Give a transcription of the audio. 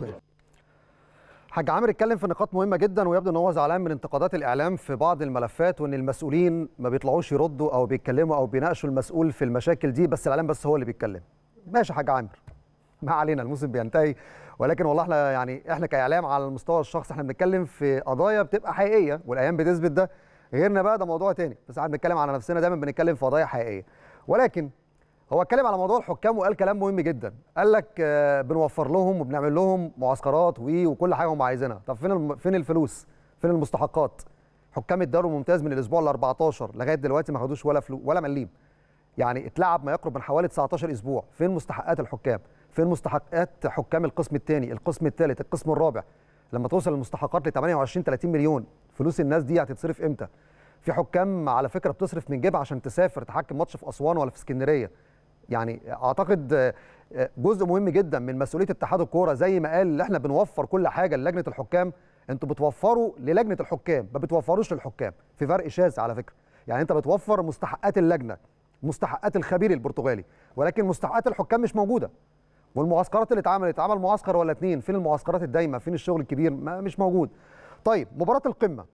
طيب. حاج عامر اتكلم في نقاط مهمه جدا ويبدو ان هو زعلان من انتقادات الاعلام في بعض الملفات وان المسؤولين ما بيطلعوش يردوا او بيتكلموا او بيناقشوا المسؤول في المشاكل دي بس الاعلام بس هو اللي بيتكلم ماشي حاج عامر ما علينا الموسم بينتهي ولكن والله احنا يعني احنا كاعلام على المستوى الشخصي احنا بنتكلم في قضايا بتبقى حقيقيه والايام بتثبت ده غيرنا بقى ده موضوع تاني بس احنا بنتكلم على نفسنا دايما بنتكلم في قضايا حقيقيه ولكن هو اتكلم على موضوع الحكام وقال كلام مهم جدا قال لك آه، بنوفر لهم وبنعمل لهم معسكرات وكل حاجه هم عايزينها طب فين فين الفلوس فين المستحقات حكام الدوري الممتاز من الاسبوع ال 14 لغايه دلوقتي ما خدوش ولا فلو ولا مليم يعني اتلعب ما يقرب من حوالي 19 اسبوع فين مستحقات الحكام فين مستحقات حكام القسم الثاني القسم الثالث القسم الرابع لما توصل المستحقات ل 28 30 مليون فلوس الناس دي هتتصرف امتى في حكام على فكره بتصرف من جيبها عشان تسافر تحكم ماتش في اسوان ولا في اسكندريه يعني اعتقد آه، جزء مهم جدا من مسؤوليه اتحاد الكوره زي ما قال اللي احنا بنوفر كل حاجه للجنه الحكام انتوا بتوفروا للجنه الحكام ما بتوفروش للحكام في فرق شاسع على فكره يعني انت بتوفر مستحقات اللجنه مستحقات الخبير البرتغالي ولكن مستحقات الحكام مش موجوده والمعسكرات اللي اتعملت اتعمل معسكر ولا اتنين فين المعسكرات الدايمه فين الشغل الكبير ما مش موجود طيب مباراه القمه